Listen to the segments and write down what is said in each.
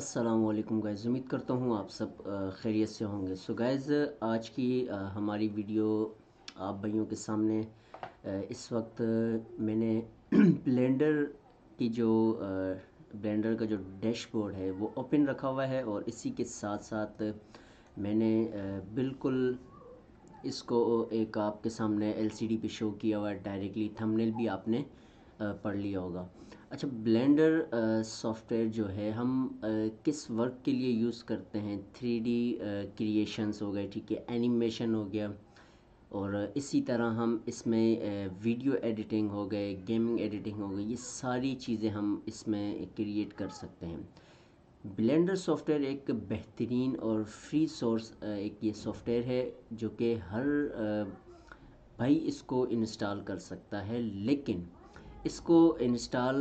Aslam guys उम्मीद करता हूँ आप सब खैरियत से होंगे सो so गाइज़ आज की हमारी वीडियो आप भाइयों के सामने इस वक्त मैंने ब्लेंडर की जो ब्लेंडर का जो डैशबोर्ड है वो ओपन रखा हुआ है और इसी के साथ साथ मैंने बिल्कुल इसको एक आपके सामने एलसीडी पे शो किया हुआ है डायरेक्टली थंबनेल भी आपने पढ़ लिया होगा अच्छा ब्लेंडर सॉफ्टवेयर जो है हम किस वर्क के लिए यूज़ करते हैं थ्री डी क्रिएशंस हो गए ठीक है एनिमेशन हो गया और इसी तरह हम इसमें वीडियो एडिटिंग हो गए गेमिंग एडिटिंग हो गई ये सारी चीज़ें हम इसमें क्रिएट कर सकते हैं ब्लेंडर सॉफ्टवेयर एक बेहतरीन और फ्री सोर्स एक ये सॉफ्टवेयर है जो कि हर भाई इसको इंस्टॉल कर सकता है लेकिन इसको इंस्टॉल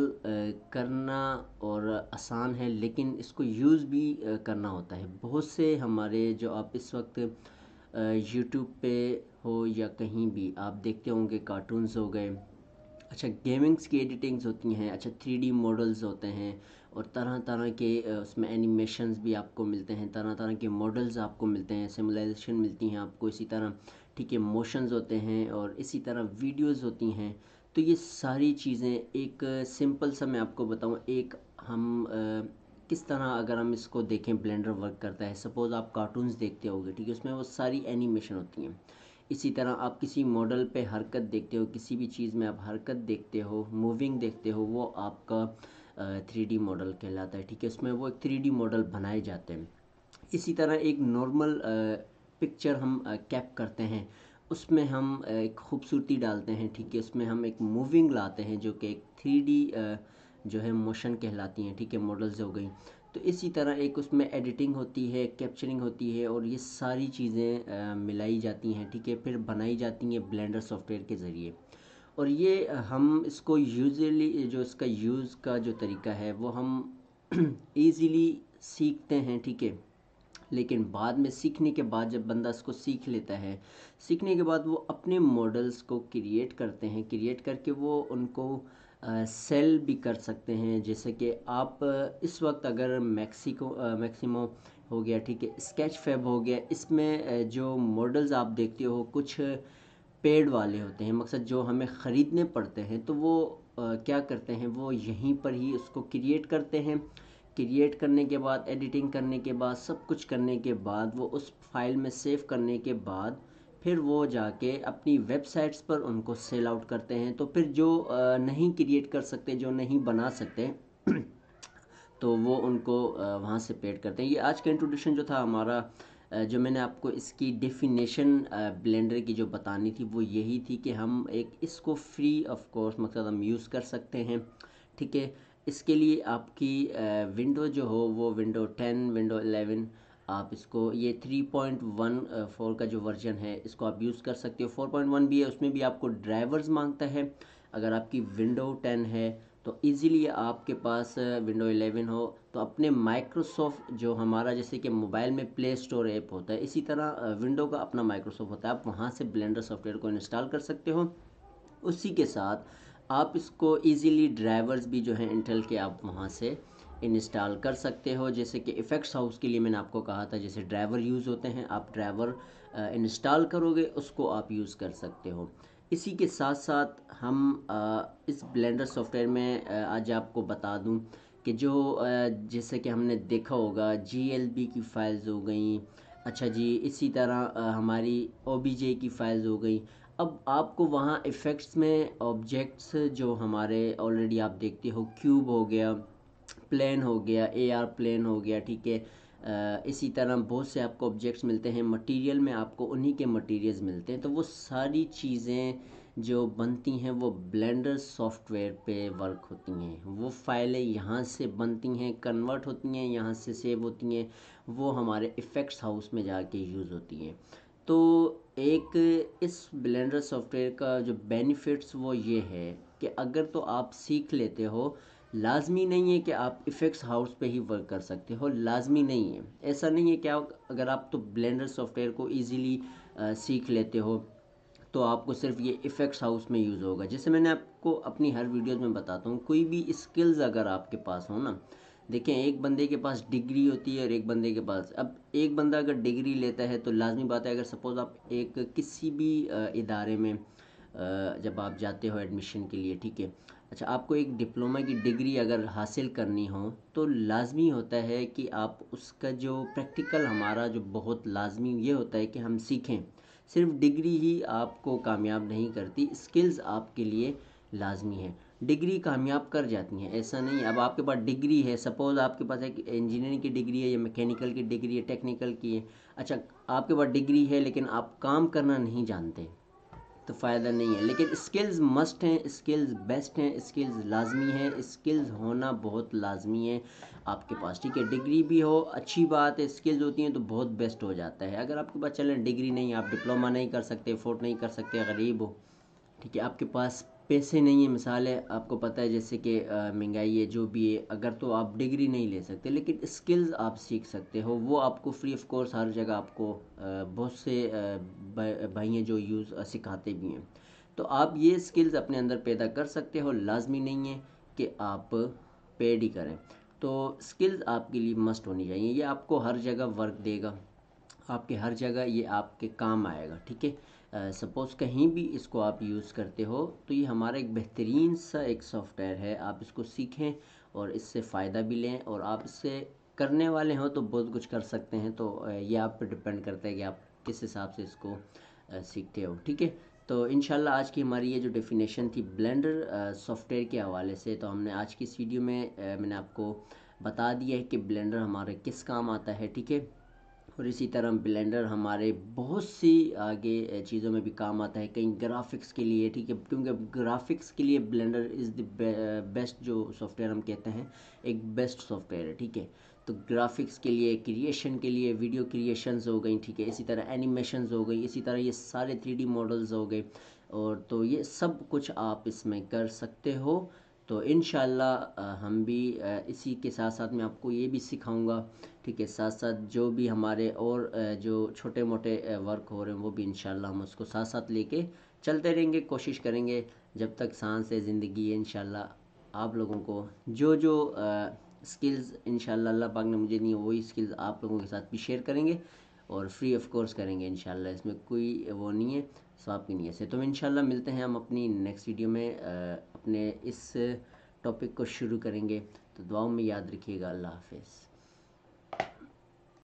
करना और आसान है लेकिन इसको यूज़ भी करना होता है बहुत से हमारे जो आप इस वक्त यूट्यूब पे हो या कहीं भी आप देखते होंगे कार्टून्स हो गए अच्छा गेमिंग्स की एडिटिंग्स होती हैं अच्छा थ्री मॉडल्स होते हैं और तरह तरह के उसमें एनिमेशंस भी आपको मिलते हैं तरह तरह के मॉडल्स आपको मिलते हैं सिमलाइजेशन मिलती हैं आपको इसी तरह ठीक है मोशंस होते हैं और इसी तरह वीडियोस होती हैं तो ये सारी चीज़ें एक सिंपल सा मैं आपको बताऊँ एक हम किस तरह अगर हम इसको देखें ब्लेंडर वर्क करता है सपोज़ आप कार्टून्स देखते होगे ठीक है उसमें वो सारी एनिमेशन होती हैं इसी तरह आप किसी मॉडल पे हरकत देखते हो किसी भी चीज़ में आप हरकत देखते हो मूविंग देखते हो वो आपका थ्री डी मॉडल कहलाता है ठीक है उसमें वो एक थ्री डी मॉडल बनाए जाते हैं इसी तरह एक नॉर्मल पिक्चर हम कैप करते हैं उसमें हम एक खूबसूरती डालते हैं ठीक है उसमें हम एक मूविंग लाते हैं जो कि एक थ्री डी जो है मोशन कहलाती हैं ठीक है मॉडल्स हो गई तो इसी तरह एक उसमें एडिटिंग होती है कैप्चरिंग होती है और ये सारी चीज़ें मिलाई जाती हैं ठीक है फिर बनाई जाती हैं ब्लेंडर सॉफ्टवेयर के ज़रिए और ये हम इसको यूजली जो इसका यूज़ का जो तरीका है वो हम ईज़िली सीखते हैं ठीक है लेकिन बाद में सीखने के बाद जब बंदा इसको सीख लेता है सीखने के बाद वो अपने मॉडल्स को क्रिएट करते हैं क्रिएट करके वो उनको सेल भी कर सकते हैं जैसे कि आप इस वक्त अगर मैक्सिको मैक्सिमो हो गया ठीक है स्केच फैब हो गया इसमें जो मॉडल्स आप देखते हो कुछ पेड वाले होते हैं मकसद जो हमें ख़रीदने पड़ते हैं तो वो क्या करते हैं वो यहीं पर ही उसको क्रिएट करते हैं क्रिएट करने के बाद एडिटिंग करने के बाद सब कुछ करने के बाद वो उस फाइल में सेव करने के बाद फिर वो जाके अपनी वेबसाइट्स पर उनको सेल आउट करते हैं तो फिर जो नहीं क्रिएट कर सकते जो नहीं बना सकते तो वो उनको वहाँ से पेड करते हैं ये आज का इंट्रोडक्शन जो था हमारा जो मैंने आपको इसकी डेफिनेशन ब्लेंडर की जो बतानी थी वो यही थी कि हम एक इसको फ्री ऑफ कोर्स मतलब हम यूज़ कर सकते हैं ठीक है इसके लिए आपकी विंडो जो हो वो विंडो टेन विंडो एलेवन आप इसको ये थ्री पॉइंट वन फोर का जो वर्जन है इसको आप यूज़ कर सकते हो फोर पॉइंट वन भी है उसमें भी आपको ड्राइवर्स मांगता है अगर आपकी विंडो टेन है तो ईज़िली आपके पास विंडो 11 हो तो अपने माइक्रोसॉफ्ट जो हमारा जैसे कि मोबाइल में प्ले स्टोर ऐप होता है इसी तरह विंडो का अपना माइक्रोसॉफ्ट होता है आप वहाँ से ब्लेंडर सॉफ्टवेयर को इंस्टॉल कर सकते हो उसी के साथ आप इसको इजीली ड्राइवर्स भी जो है इंटेल के आप वहाँ से इंस्टॉल कर सकते हो जैसे कि इफ़ेक्ट्स हाउस के लिए मैंने आपको कहा था जैसे ड्राइवर यूज़ होते हैं आप ड्राइवर इंस्टॉल करोगे उसको आप यूज़ कर सकते हो इसी के साथ साथ हम इस ब्लेंडर सॉफ्टवेयर में आज आपको बता दूं कि जो जैसे कि हमने देखा होगा जी की फ़ाइल्स हो गई अच्छा जी इसी तरह हमारी ओ की फ़ाइल्स हो गई अब आपको वहाँ इफ़ेक्ट्स में ऑब्जेक्ट्स जो हमारे ऑलरेडी आप देखते हो क्यूब हो गया प्लेन हो गया एआर प्लेन हो गया ठीक है इसी तरह बहुत से आपको ऑब्जेक्ट्स मिलते हैं मटेरियल में आपको उन्हीं के मटेरियल्स मिलते हैं तो वो सारी चीज़ें जो बनती हैं वो ब्लेंडर सॉफ्टवेयर पे वर्क होती हैं वो फाइलें यहाँ से बनती हैं कन्वर्ट होती हैं यहाँ से सेव होती हैं वो हमारे इफ़ेक्ट्स हाउस में जाके यूज़ होती हैं तो एक इस ब्लेंडर सॉफ्टवेयर का जो बेनिफिट्स वो ये है कि अगर तो आप सीख लेते हो लाजमी नहीं है कि आप इफ़ेक्ट्स हाउस पे ही वर्क कर सकते हो लाजमी नहीं है ऐसा नहीं है कि आप अगर आप तो ब्लेंडर सॉफ्टवेयर को इजीली सीख लेते हो तो आपको सिर्फ ये इफ़ेक्ट्स हाउस में यूज़ होगा जैसे मैंने आपको अपनी हर वीडियोज़ में बताता हूँ कोई भी स्किल्स अगर आपके पास हो ना देखें एक बंदे के पास डिग्री होती है और एक बंदे के पास अब एक बंदा अगर डिग्री लेता है तो लाजमी बात है अगर सपोज़ आप एक किसी भी इदारे में जब आप जाते हो एडमिशन के लिए ठीक है अच्छा आपको एक डिप्लोमा की डिग्री अगर हासिल करनी हो तो लाजमी होता है कि आप उसका जो प्रैक्टिकल हमारा जो बहुत लाजमी ये होता है कि हम सीखें सिर्फ डिग्री ही आपको कामयाब नहीं करती स्किल्स आपके लिए लाजमी है डिग्री कामयाब कर जाती हैं ऐसा नहीं अब आपके पास डिग्री है सपोज़ आपके पास एक इंजीनियरिंग की डिग्री है या मैकेनिकल की डिग्री है टेक्निकल की है अच्छा आपके पास डिग्री है लेकिन आप काम करना नहीं जानते तो फ़ायदा नहीं है लेकिन स्किल्स मस्ट हैं स्किल्स बेस्ट हैं स्किल्स लाजमी हैं स्किल्स होना बहुत लाजमी है आपके पास ठीक है डिग्री भी हो अच्छी बात है स्किल्स होती हैं तो बहुत बेस्ट हो जाता है अगर आपके पास चलें डिग्री नहीं आप डिप्लोमा नहीं कर सकते अफोर्ड नहीं कर सकते गरीब हो ठीक है आपके पास पैसे नहीं है मिसाल है आपको पता है जैसे कि महंगाई है जो भी है अगर तो आप डिग्री नहीं ले सकते लेकिन स्किल्स आप सीख सकते हो वो आपको फ्री ऑफ कोर्स हर जगह आपको बहुत से भाई हैं जो यूज़ सिखाते भी हैं तो आप ये स्किल्स अपने अंदर पैदा कर सकते हो लाजमी नहीं है कि आप पेड ही करें तो स्किल्स आपके लिए मस्ट होनी चाहिए ये आपको हर जगह वर्क देगा आपके हर जगह ये आपके काम आएगा ठीक है सपोज़ कहीं भी इसको आप यूज़ करते हो तो ये हमारा एक बेहतरीन सा एक सॉफ्टवेयर है आप इसको सीखें और इससे फ़ायदा भी लें और आप इससे करने वाले हों तो बहुत कुछ कर सकते हैं तो ये आप पर डिपेंड करता है कि आप किस हिसाब से इसको सीखते हो ठीक है तो इन आज की हमारी ये जो डेफिनेशन थी ब्लेंडर सॉफ्टवेयर के हवाले से तो हमने आज की इस वीडियो में मैंने आपको बता दिया है कि ब्लेंडर हमारे किस काम आता है ठीक है और इसी तरह ब्लेंडर हमारे बहुत सी आगे चीज़ों में भी काम आता है कहीं ग्राफिक्स के लिए ठीक है क्योंकि ग्राफिक्स के लिए ब्लेंडर इज़ द बेस्ट जो सॉफ्टवेयर हम कहते हैं एक बेस्ट सॉफ्टवेयर है ठीक है तो ग्राफिक्स के लिए क्रिएशन के लिए वीडियो क्रिएशंस हो गई ठीक है इसी तरह एनिमेशंस हो गई इसी तरह ये सारे थ्री मॉडल्स हो गए और तो ये सब कुछ आप इसमें कर सकते हो तो इन हम भी इसी के साथ साथ मैं आपको ये भी सिखाऊंगा ठीक है साथ साथ जो भी हमारे और जो छोटे मोटे वर्क हो रहे हैं वो भी इन हम उसको साथ साथ लेके चलते रहेंगे कोशिश करेंगे जब तक सांस है ज़िंदगी है इन आप लोगों को जो जो स्किल्स इन अल्लाह पाक ने मुझे नहीं वही स्किल्स आप लोगों के साथ भी शेयर करेंगे और फ्री ऑफ कोर्स करेंगे इन इसमें कोई वो नहीं है सो आपकी नहीं है तो इन मिलते हैं हम अपनी नेक्स्ट वीडियो में अपने इस टॉपिक को शुरू करेंगे तो दुआओं में याद रखिएगा अल्लाह हाफिज़